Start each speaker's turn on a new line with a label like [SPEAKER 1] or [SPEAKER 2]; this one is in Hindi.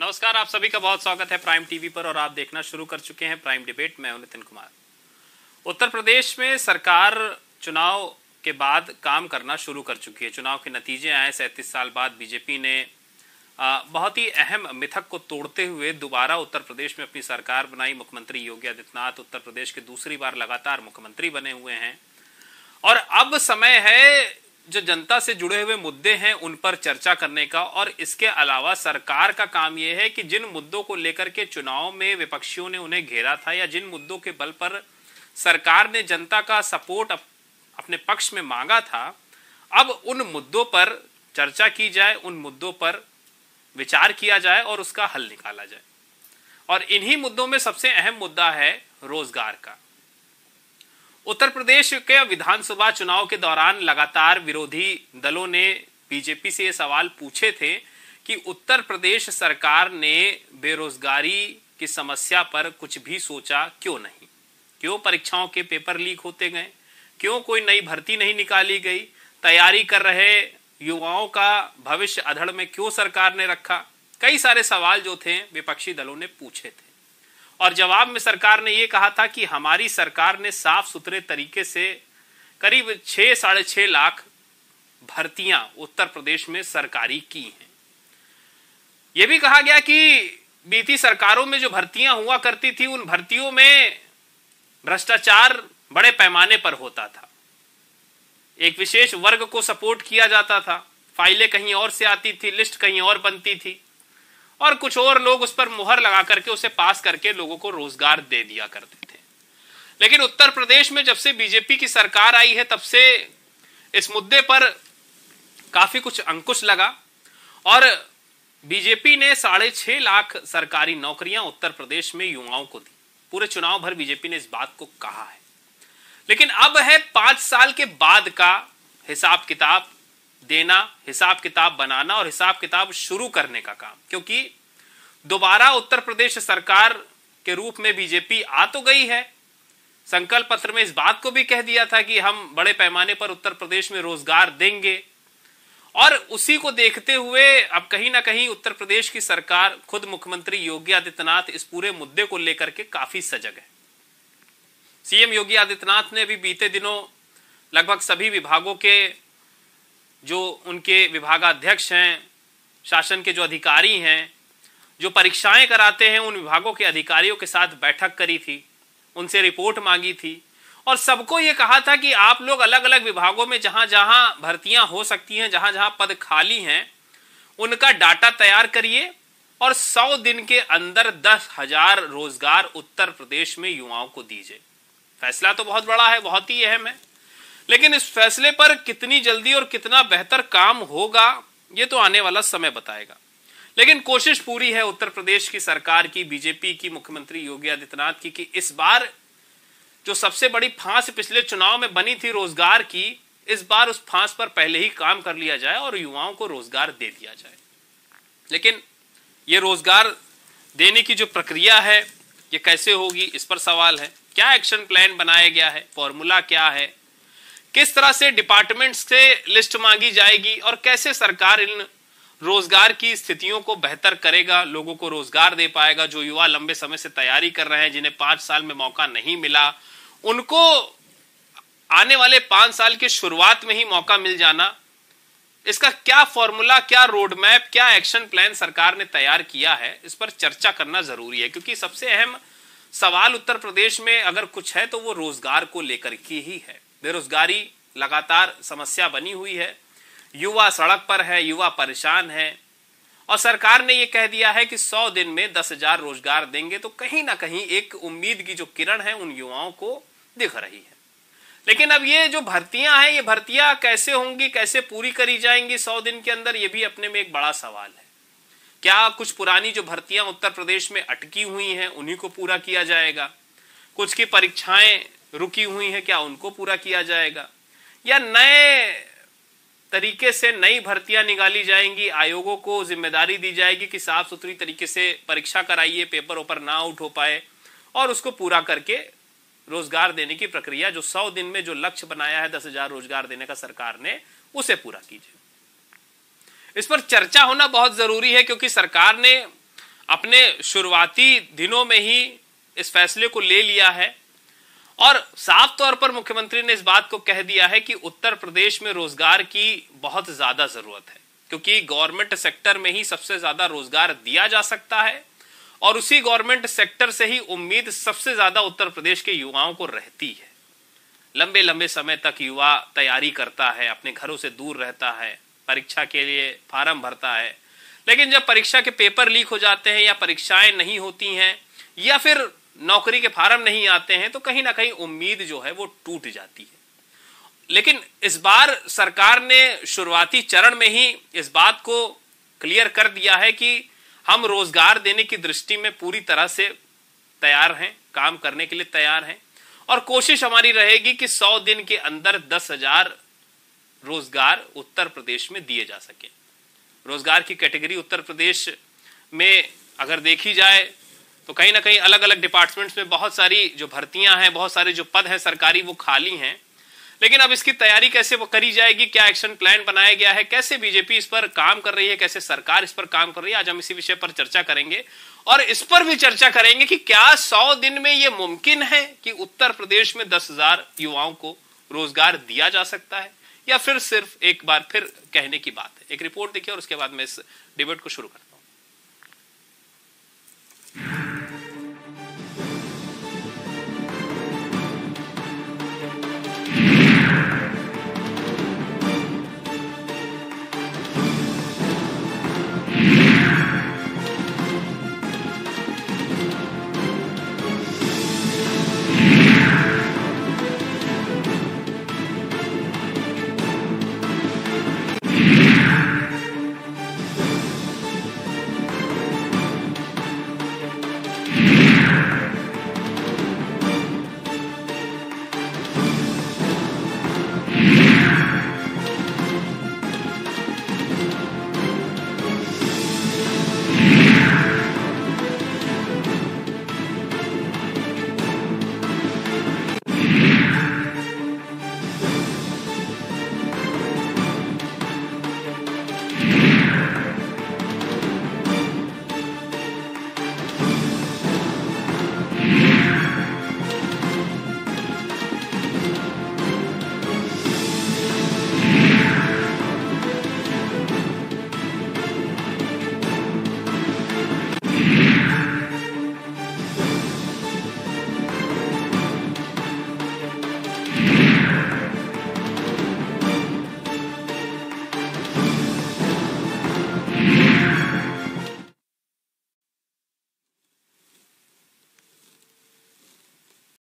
[SPEAKER 1] नमस्कार आप सभी का बहुत स्वागत है प्राइम टीवी पर और आप देखना शुरू कर चुके हैं प्राइम डिबेट मैं हूं नितिन कुमार उत्तर प्रदेश में सरकार चुनाव के बाद काम करना शुरू कर चुकी है चुनाव के नतीजे आए सैंतीस साल बाद बीजेपी ने बहुत ही अहम मिथक को तोड़ते हुए दोबारा उत्तर प्रदेश में अपनी सरकार बनाई मुख्यमंत्री योगी आदित्यनाथ उत्तर प्रदेश के दूसरी बार लगातार मुख्यमंत्री बने हुए हैं और अब समय है जो जनता से जुड़े हुए मुद्दे हैं उन पर चर्चा करने का और इसके अलावा सरकार का काम यह है कि जिन मुद्दों को लेकर के चुनाव में विपक्षियों ने उन्हें घेरा था या जिन मुद्दों के बल पर सरकार ने जनता का सपोर्ट अप, अपने पक्ष में मांगा था अब उन मुद्दों पर चर्चा की जाए उन मुद्दों पर विचार किया जाए और उसका हल निकाला जाए और इन्हीं मुद्दों में सबसे अहम मुद्दा है रोजगार का उत्तर प्रदेश के विधानसभा चुनाव के दौरान लगातार विरोधी दलों ने बीजेपी से ये सवाल पूछे थे कि उत्तर प्रदेश सरकार ने बेरोजगारी की समस्या पर कुछ भी सोचा क्यों नहीं क्यों परीक्षाओं के पेपर लीक होते गए क्यों कोई नई भर्ती नहीं निकाली गई तैयारी कर रहे युवाओं का भविष्य अधड़ में क्यों सरकार ने रखा कई सारे सवाल जो थे विपक्षी दलों ने पूछे थे और जवाब में सरकार ने यह कहा था कि हमारी सरकार ने साफ सुथरे तरीके से करीब छह साढ़े छह लाख भर्तियां उत्तर प्रदेश में सरकारी की हैं यह भी कहा गया कि बीती सरकारों में जो भर्तियां हुआ करती थी उन भर्तियों में भ्रष्टाचार बड़े पैमाने पर होता था एक विशेष वर्ग को सपोर्ट किया जाता था फाइलें कहीं और से आती थी लिस्ट कहीं और बनती थी और कुछ और लोग उस पर मुहर लगा करके उसे पास करके लोगों को रोजगार दे दिया करते थे लेकिन उत्तर प्रदेश में जब से बीजेपी की सरकार आई है तब से इस मुद्दे पर काफी कुछ अंकुश लगा और बीजेपी ने साढ़े छह लाख सरकारी नौकरियां उत्तर प्रदेश में युवाओं को दी पूरे चुनाव भर बीजेपी ने इस बात को कहा है लेकिन अब है पांच साल के बाद का हिसाब किताब देना हिसाब किताब बनाना और हिसाब किताब शुरू करने का काम क्योंकि दोबारा उत्तर प्रदेश सरकार के रूप में बीजेपी आ तो गई है संकल्प पत्र में इस बात को भी कह दिया था कि हम बड़े पैमाने पर उत्तर प्रदेश में रोजगार देंगे और उसी को देखते हुए अब कहीं ना कहीं उत्तर प्रदेश की सरकार खुद मुख्यमंत्री योगी आदित्यनाथ इस पूरे मुद्दे को लेकर के काफी सजग है सीएम योगी आदित्यनाथ ने भी बीते दिनों लगभग सभी विभागों के जो उनके विभागाध्यक्ष हैं शासन के जो अधिकारी हैं जो परीक्षाएं कराते हैं उन विभागों के अधिकारियों के साथ बैठक करी थी उनसे रिपोर्ट मांगी थी और सबको ये कहा था कि आप लोग अलग अलग विभागों में जहां जहां भर्तियां हो सकती हैं जहां जहां पद खाली हैं उनका डाटा तैयार करिए और सौ दिन के अंदर दस हजार रोजगार उत्तर प्रदेश में युवाओं को दीजिए फैसला तो बहुत बड़ा है बहुत ही अहम है लेकिन इस फैसले पर कितनी जल्दी और कितना बेहतर काम होगा ये तो आने वाला समय बताएगा लेकिन कोशिश पूरी है उत्तर प्रदेश की सरकार की बीजेपी की मुख्यमंत्री योगी आदित्यनाथ की कि इस बार जो सबसे बड़ी फांस पिछले चुनाव में बनी थी रोजगार की इस बार उस फांस पर पहले ही काम कर लिया जाए और युवाओं को रोजगार दे दिया जाए लेकिन ये रोजगार देने की जो प्रक्रिया है ये कैसे होगी इस पर सवाल है क्या एक्शन प्लान बनाया गया है फॉर्मूला क्या है किस तरह से डिपार्टमेंट से लिस्ट मांगी जाएगी और कैसे सरकार इन रोजगार की स्थितियों को बेहतर करेगा लोगों को रोजगार दे पाएगा जो युवा लंबे समय से तैयारी कर रहे हैं जिन्हें पांच साल में मौका नहीं मिला उनको आने वाले पांच साल की शुरुआत में ही मौका मिल जाना इसका क्या फॉर्मूला क्या रोडमैप क्या एक्शन प्लान सरकार ने तैयार किया है इस पर चर्चा करना जरूरी है क्योंकि सबसे अहम सवाल उत्तर प्रदेश में अगर कुछ है तो वो रोजगार को लेकर की ही है बेरोजगारी लगातार समस्या बनी हुई है युवा सड़क पर है युवा परेशान है और सरकार ने ये कह दिया है कि 100 दिन में दस हजार रोजगार देंगे तो कहीं ना कहीं एक उम्मीद की जो किरण है उन युवाओं को दिख रही है लेकिन अब ये जो भर्तियां हैं ये भर्तियां कैसे होंगी कैसे पूरी करी जाएंगी सौ दिन के अंदर ये भी अपने में एक बड़ा सवाल है क्या कुछ पुरानी जो भर्तियां उत्तर प्रदेश में अटकी हुई हैं उन्हीं को पूरा किया जाएगा कुछ की परीक्षाएं रुकी हुई है क्या उनको पूरा किया जाएगा या नए तरीके से नई भर्तियां निकाली जाएंगी आयोगों को जिम्मेदारी दी जाएगी कि साफ सुथरी तरीके से परीक्षा कराइए पेपर ऊपर ना आउट हो पाए और उसको पूरा करके रोजगार देने की प्रक्रिया जो सौ दिन में जो लक्ष्य बनाया है दस हजार रोजगार देने का सरकार ने उसे पूरा कीजिए इस पर चर्चा होना बहुत जरूरी है क्योंकि सरकार ने अपने शुरुआती दिनों में ही इस फैसले को ले लिया है और साफ तौर पर मुख्यमंत्री ने इस बात को कह दिया है कि उत्तर प्रदेश में रोजगार की बहुत ज्यादा जरूरत है क्योंकि गवर्नमेंट सेक्टर में ही सबसे ज्यादा रोजगार दिया जा सकता है और उसी गवर्नमेंट सेक्टर से ही उम्मीद सबसे ज्यादा उत्तर प्रदेश के युवाओं को रहती है लंबे लंबे समय तक युवा तैयारी करता है अपने घरों से दूर रहता है परीक्षा के लिए फार्म भरता है लेकिन जब परीक्षा के पेपर लीक हो जाते हैं या परीक्षाएं नहीं होती हैं या फिर नौकरी के फार्म नहीं आते हैं तो कहीं ना कहीं उम्मीद जो है वो टूट जाती है लेकिन इस बार सरकार ने शुरुआती चरण में ही इस बात को क्लियर कर दिया है कि हम रोजगार देने की दृष्टि में पूरी तरह से तैयार हैं काम करने के लिए तैयार हैं और कोशिश हमारी रहेगी कि सौ दिन के अंदर दस हजार रोजगार उत्तर प्रदेश में दिए जा सके रोजगार की कैटेगरी उत्तर प्रदेश में अगर देखी जाए तो कहीं ना कहीं अलग अलग डिपार्टमेंट्स में बहुत सारी जो भर्तियां हैं बहुत सारे जो पद हैं सरकारी वो खाली हैं लेकिन अब इसकी तैयारी कैसे वो करी जाएगी क्या एक्शन प्लान बनाया गया है कैसे बीजेपी इस पर काम कर रही है कैसे सरकार इस पर काम कर रही है आज हम इसी विषय पर चर्चा करेंगे और इस पर भी चर्चा करेंगे कि क्या सौ दिन में ये मुमकिन है कि उत्तर प्रदेश में दस हजार युवाओं को रोजगार दिया जा सकता है या फिर सिर्फ एक बार फिर कहने की बात है एक रिपोर्ट देखिए और उसके बाद में इस डिबेट को शुरू करता